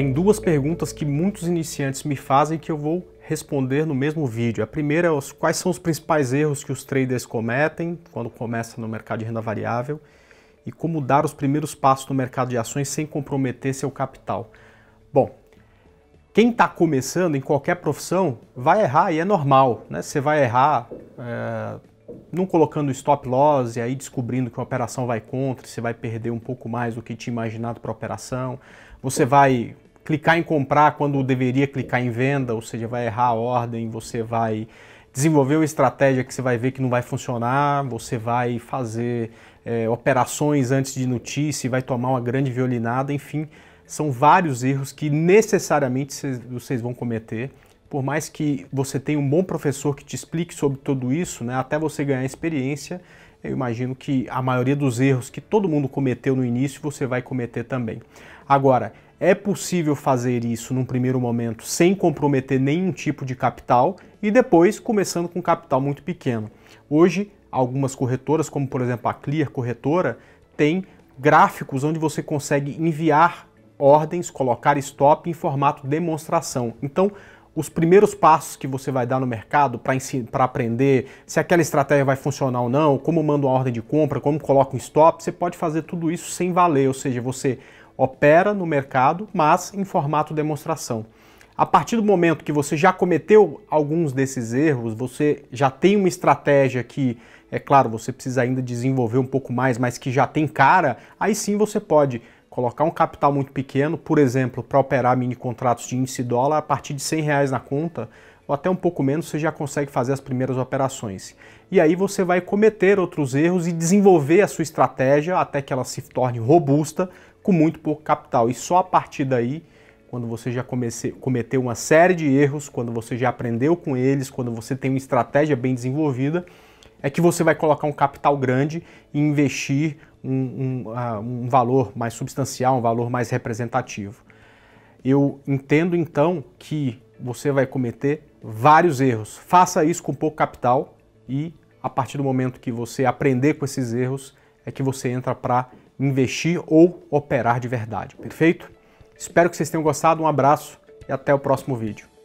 Tem duas perguntas que muitos iniciantes me fazem que eu vou responder no mesmo vídeo. A primeira é os, quais são os principais erros que os traders cometem quando começam no mercado de renda variável e como dar os primeiros passos no mercado de ações sem comprometer seu capital. Bom, quem está começando em qualquer profissão vai errar e é normal, né? Você vai errar é, não colocando stop loss e aí descobrindo que uma operação vai contra, você vai perder um pouco mais do que tinha imaginado para a operação, você vai clicar em comprar quando deveria clicar em venda, ou seja, vai errar a ordem, você vai desenvolver uma estratégia que você vai ver que não vai funcionar, você vai fazer é, operações antes de notícia, vai tomar uma grande violinada, enfim, são vários erros que necessariamente vocês vão cometer. Por mais que você tenha um bom professor que te explique sobre tudo isso, né, até você ganhar experiência, eu imagino que a maioria dos erros que todo mundo cometeu no início você vai cometer também. Agora, é possível fazer isso num primeiro momento sem comprometer nenhum tipo de capital e depois começando com capital muito pequeno. Hoje, algumas corretoras, como por exemplo a Clear Corretora, tem gráficos onde você consegue enviar ordens, colocar stop em formato demonstração. Então, os primeiros passos que você vai dar no mercado para aprender se aquela estratégia vai funcionar ou não, como manda uma ordem de compra, como coloca um stop, você pode fazer tudo isso sem valer, ou seja, você opera no mercado, mas em formato demonstração. A partir do momento que você já cometeu alguns desses erros, você já tem uma estratégia que, é claro, você precisa ainda desenvolver um pouco mais, mas que já tem cara, aí sim você pode colocar um capital muito pequeno, por exemplo, para operar mini contratos de índice dólar, a partir de 100 reais na conta, ou até um pouco menos, você já consegue fazer as primeiras operações. E aí você vai cometer outros erros e desenvolver a sua estratégia até que ela se torne robusta, com muito pouco capital. E só a partir daí, quando você já comece, cometeu uma série de erros, quando você já aprendeu com eles, quando você tem uma estratégia bem desenvolvida, é que você vai colocar um capital grande e investir um, um, uh, um valor mais substancial, um valor mais representativo. Eu entendo então que você vai cometer vários erros. Faça isso com pouco capital e a partir do momento que você aprender com esses erros é que você entra para investir ou operar de verdade, perfeito? Espero que vocês tenham gostado, um abraço e até o próximo vídeo.